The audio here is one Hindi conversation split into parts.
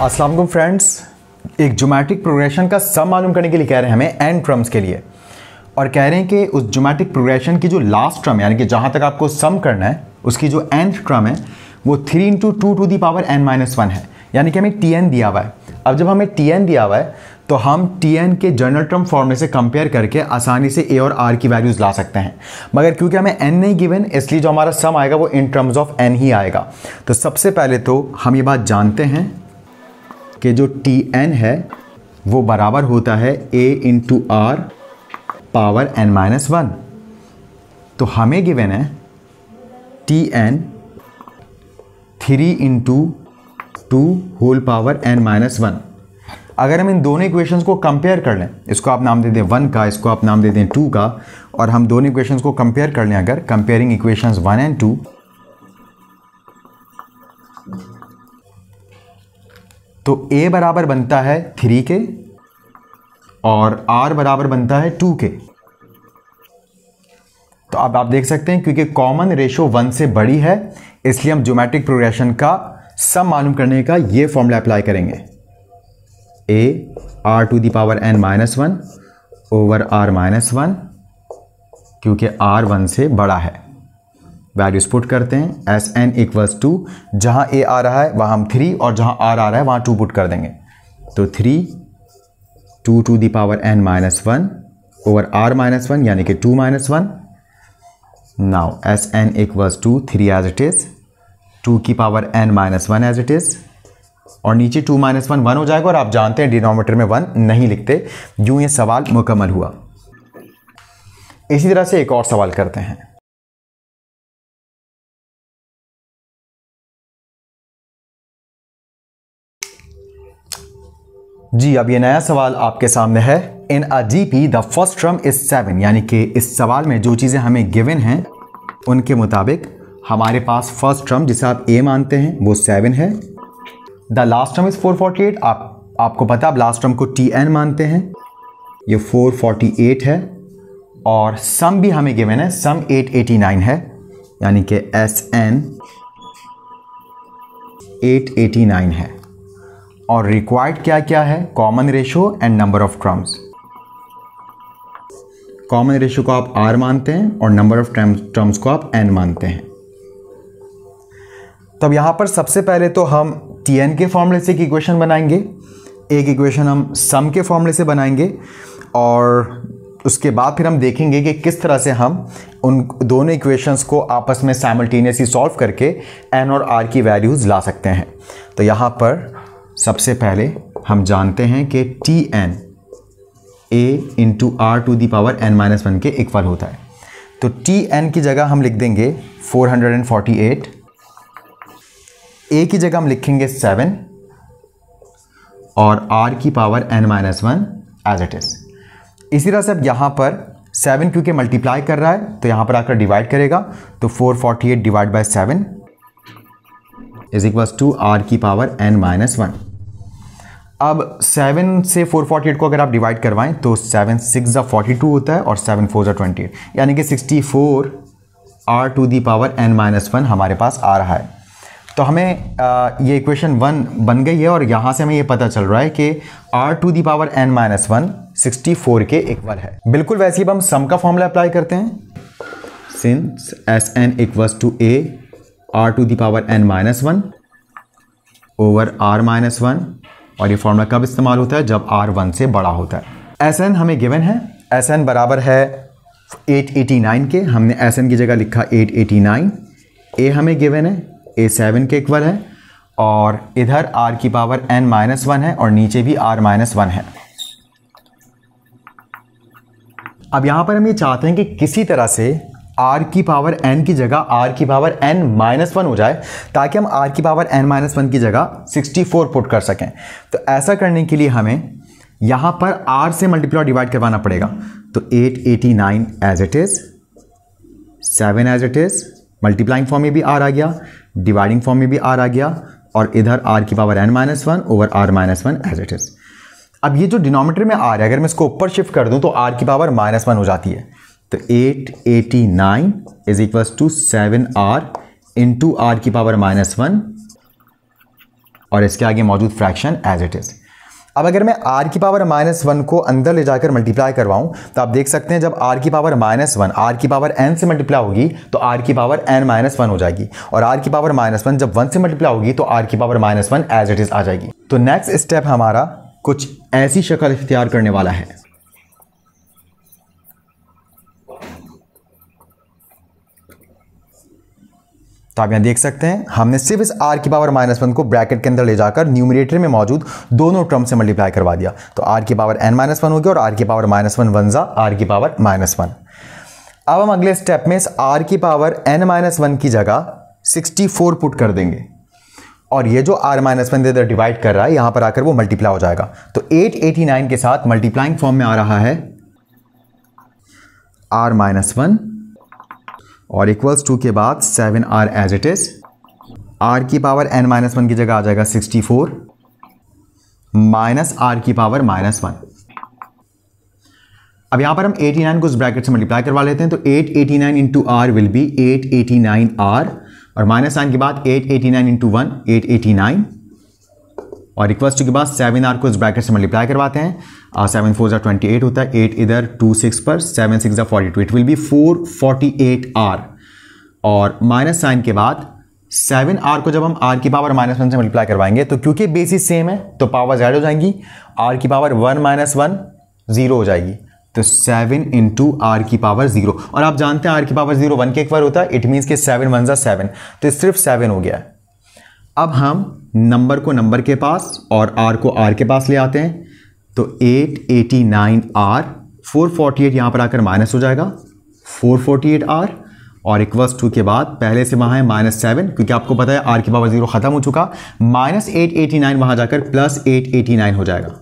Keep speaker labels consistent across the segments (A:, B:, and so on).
A: असलम फ्रेंड्स एक जोमेटिक प्रोग्रेशन का सब मालूम करने के लिए कह रहे हैं हमें एंड ट्रम्स के लिए और कह रहे हैं कि उस जोमेटिक प्रोग्रेशन की जो लास्ट ट्रम यानी कि जहाँ तक आपको सम करना है उसकी जो एंड ट्रम है वो three into two to the power n minus one है यानी कि हमें टी एन दिया हुआ है अब जब हमें टी एन दिया हुआ है तो हम टी एन के जनरल टर्म फॉर्मूले से कंपेयर करके आसानी से ए और आर की वैल्यूज़ ला सकते हैं मगर क्योंकि हमें एन नहीं गिवन इसलिए जो हमारा सम आएगा वो इन टर्म्स ऑफ एन ही आएगा तो सबसे पहले तो हम ये बात जानते हैं कि जो टी एन है वो बराबर होता है a into r power n minus one तो हमें गिवन है t n three into two whole power n minus one अगर हम इन दोनों इक्वेशंस को कंपेयर कर लें इसको आप नाम दे दें वन का इसको आप नाम दे दें टू का और हम दोनों इक्वेशंस को कंपेयर कर लें अगर comparing equations one and two तो ए बराबर बनता है थ्री के और आर बराबर बनता है टू के तो अब आप देख सकते हैं क्योंकि कॉमन रेशो वन से बड़ी है इसलिए हम ज्योमेट्रिक प्रोग्रेशन का सम मालूम करने का ये फॉर्मूला अप्लाई करेंगे a r to the power n minus one over r minus one क्योंकि आर वन से बड़ा है वैल्यूज पुट करते हैं एस एन इक्वल्स टू जहाँ ए आ रहा है वहाँ हम थ्री और जहाँ आर आ रहा है वहाँ टू पुट कर देंगे तो three two to the power n minus one over r minus one यानी कि two minus one now s n equals to three as it is two की power n minus one as it is और नीचे टू माइनस वन वन हो जाएगा और आप जानते हैं डिनोमीटर में वन नहीं लिखते यूँ ये सवाल मुकम्मल हुआ इसी तरह से एक और सवाल करते हैं जी अब ये नया सवाल आपके सामने है in a G P the first term is seven यानी कि इस सवाल में जो चीज़ें हमें गिवन हैं उनके मुताबिक हमारे पास फर्स्ट टर्म जिसे आप ए मानते हैं वो सेवन है the last term is four forty eight आप आपको पता आप लास्ट टर्म को टी एन मानते हैं ये फोर फोर्टी एट है और सम भी हमें गिवन है सम एट एटी नाइन है यानी कि s n eight eighty nine है और रिक्वायर्ड क्या क्या है common ratio and number of terms common ratio को आप आर मानते हैं और नंबर ऑफ टर्म्स को आप एन मानते हैं तब यहां पर सबसे पहले तो हम टी एन के फॉर्मूले से एक इक्वेशन बनाएंगे एक इक्वेशन हम सम के फॉर्मूले से बनाएंगे और उसके बाद फिर हम देखेंगे कि किस तरह से हम उन दोनों इक्वेशंस को आपस में साइमल्टेनियसली सॉल्व करके एन और आर की वैल्यूज़ ला सकते हैं तो यहाँ पर सबसे पहले हम जानते हैं कि t n a into r to the power n minus one के इक्वल होता है तो टी एन की जगह हम लिख देंगे 448 ए की जगह हम लिखेंगे 7 और आर की power n minus one as it is इसी तरह से अब यहाँ पर सेवन क्योंकि मल्टीप्लाई कर रहा है तो यहाँ पर आकर डिवाइड करेगा तो four forty eight divide by seven is equal to r की पावर एन माइनस वन अब सेवन से फोर फोर्टी एट को अगर आप डिवाइड करवाएं तो सेवन सिक्स ज़ा फोर्टी टू होता है और सेवन फोर ज़ा ट्वेंटी एट यानी कि sixty four r to the power n minus one हमारे पास आ रहा है तो हमें आ, ये इक्वेशन वन बन गई है और यहाँ से हमें ये पता चल रहा है कि r to the power n minus one sixty four के इक्वल है बिल्कुल वैसे अब हम सम का फॉर्मूला अप्लाई करते हैं since s n equals to a r to the power n minus one over r minus one और ये फॉर्मूला कब इस्तेमाल होता है जब आर वन से बड़ा होता है एस एन हमें गिवन है एस एन बराबर है 889 के हमने एस एन की जगह लिखा 889 ए हमें गिवन है ए सेवन के इक्वल है और इधर आर की पावर एन माइनस वन है और नीचे भी आर माइनस वन है अब यहाँ पर हम ये चाहते हैं कि किसी तरह से आर की पावर एन की जगह आर की पावर एन माइनस वन हो जाए ताकि हम आर की पावर एन माइनस वन की जगह सिक्सटी फोर पुट कर सकें तो ऐसा करने के लिए हमें यहाँ पर आर से मल्टीप्लाई डिवाइड करवाना पड़ेगा तो eight eighty nine as it is seven as it is multiplying form में भी आर आ गया डिवाइडिंग फॉर्म में भी आर आ गया और इधर आर की power n minus one over r minus one as it is अब ये जो डिनोमीटर में आ रहा है अगर मैं इसको ऊपर शिफ्ट कर दूँ तो आर की पावर माइनस वन हो जाती है तो eight eighty nine is equals to seven r into r की पावर माइनस वन और इसके आगे मौजूद फ्रैक्शन एज इट इज़ अब अगर मैं r की पावर माइनस वन को अंदर ले जाकर मल्टीप्लाई करवाऊं तो आप देख सकते हैं जब r की पावर माइनस वन आर की पावर n से मल्टीप्लाई होगी तो r की पावर n माइनस वन हो जाएगी और r की पावर माइनस वन जब वन से मल्टीप्लाई होगी तो r की power minus one as it is आ जाएगी तो नेक्स्ट स्टेप हमारा कुछ ऐसी शक्ल इख्तियार करने वाला है तो आप यहां देख सकते हैं हमने सिर्फ इस आर की पावर माइनस वन को ब्रैकेट के अंदर ले जाकर न्यूमिनेटर में मौजूद दोनों टर्म से मल्टीप्लाई करवा दिया तो आर की पावर एन माइनस वन हो गया और आर की पावर माइनस वन वन जा आर की पावर माइनस वन अब हम अगले स्टेप में इस आर की पावर एन माइनस वन की जगह सिक्सटी फोर पुट कर देंगे और ये जो आर माइनस वन इधर डिवाइड कर रहा है यहां पर आकर वो मल्टीप्लाई हो जाएगा तो एट एटी नाइन के साथ मल्टीप्लाइंग फॉर्म में आ रहा है आर माइनस वन और इक्वल्स टू के बाद seven r as it is r की पावर एन माइनस वन की जगह आ जाएगा सिक्सटी फोर माइनस आर की पावर माइनस वन अब यहां पर हम नाइन को उस ब्रैकेट से मल्टीप्लाई करवा लेते हैं तो eight eighty nine into r will be eight eighty nine r और माइनस नाइन के बाद eight eighty nine into one eight eighty nine और रिक्वेस्ट के बाद सेवन आर को इस ब्रैकेट से मल्टीप्लाई करवाते हैं सेवन फोर ज़ा ट्वेंटी एट होता है एट इधर टू सिक्स पर सेवन सिक्स ज़ा forty two it will be four forty eight r और माइनस साइन के बाद सेवन आर को जब हम आर की पावर माइनस वन से मल्टीप्लाई करवाएंगे तो क्योंकि बेसिस सेम है तो पावर जैड हो जाएंगी आर की power one minus one zero हो जाएगी तो सेवन इंटू आर की पावर जीरो और आप जानते हैं आर की पावर जीरो वन के एक बार होता है इट मीन्स के सेवन वन ज़ा सेवन तो सिर्फ सेवन हो गया है अब हम नंबर को नंबर के पास और आर को आर के पास ले आते हैं तो eight eighty nine r four forty eight यहाँ पर आकर माइनस हो जाएगा फोर फोर्टी एट आर और इक्वस टू के बाद पहले से वहाँ है माइनस सेवन क्योंकि आपको पता है आर के पावर जीरो ख़त्म हो चुका माइनस एट एटी नाइन वहाँ जाकर प्लस एट एटी नाइन हो जाएगा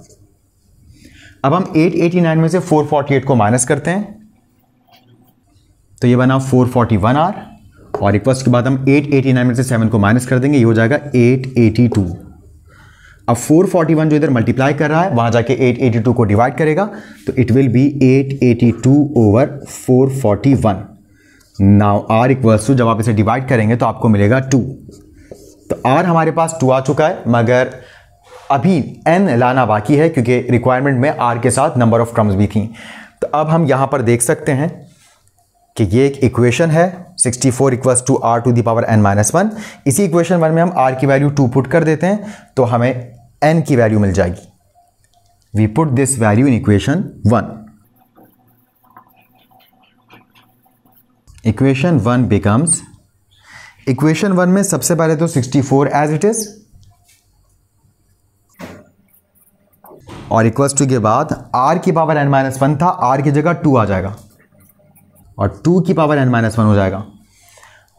A: अब हम एट एटी नाइन में से फोर फोर्टी एट को माइनस करते हैं तो ये बना फोर फोर्टी वन आर और रिक्वेस्ट के बाद हम 889 में से 7 को माइनस कर देंगे ये हो जाएगा 882 अब 441 जो इधर मल्टीप्लाई कर रहा है वहाँ जाके 882 को डिवाइड करेगा तो it will be 882 over 441 now r equals to जब आप इसे डिवाइड करेंगे तो आपको मिलेगा टू तो आर हमारे पास टू आ चुका है मगर अभी एन लाना बाकी है क्योंकि रिक्वायरमेंट में आर के साथ नंबर ऑफ क्रम्स भी थी तो अब हम यहाँ पर देख सकते हैं कि ये एक इक्वेशन है 64 four equals to r to the power n minus one इसी इक्वेशन वन में हम आर की वैल्यू टू पुट कर देते हैं तो हमें एन की वैल्यू मिल जाएगी we put this value in equation one equation one becomes equation one में सबसे पहले तो 64 एज इट इज और इक्वल्स टू के बाद आर की पावर एन माइनस वन था आर की जगह टू आ जाएगा और टू की पावर एन माइनस वन हो जाएगा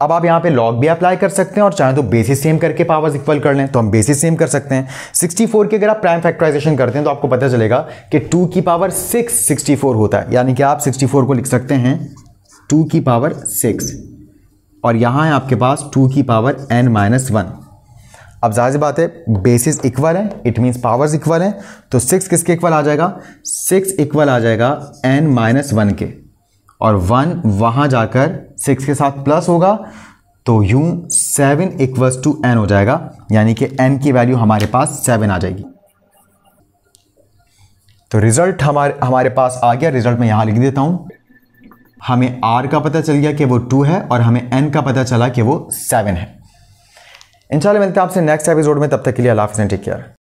A: अब आप यहाँ पे लॉग भी अप्लाई कर सकते हैं और चाहे तो बेसिस सेम करके पावर्स इक्वल कर लें तो हम बेसिस सेम कर सकते हैं 64 की अगर आप प्राइम फैक्टराइजेशन करते हैं तो आपको पता चलेगा कि 2 की पावर 6 सिक्सटी होता है यानी कि आप 64 को लिख सकते हैं 2 की पावर 6 और यहाँ है आपके पास 2 की पावर एन माइनस वन अब जाहिर सी बात है बेसिस इक्वल है इट मीन्स पावर्स इक्वल है तो सिक्स किसके इक्वल आ जाएगा सिक्स इक्वल आ जाएगा एन माइनस वन के और वन वहां जाकर सिक्स के साथ प्लस होगा तो यू सेवन इक्वल टू एन हो जाएगा यानी कि एन की वैल्यू हमारे पास सेवन आ जाएगी तो रिज़ल्ट हमारे हमारे पास आ गया रिज़ल्ट मैं यहां लिख देता हूं हमें आर का पता चल गया कि वो टू है और हमें एन का पता चला कि वो सेवन है इंशाल्लाह मिलते हैं आपसे नेक्स्ट एपिसोड में तब तक के लिए अल्लाह टेक केयर